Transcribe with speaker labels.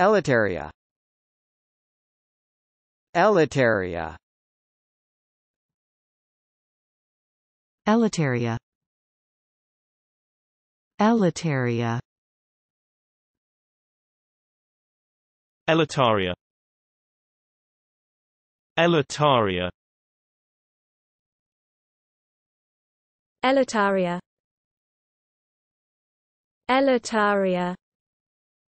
Speaker 1: Elitaria. Elitaria. Elitaria. Elitaria. Elitaria. Elitaria. Elitaria. Elitaria.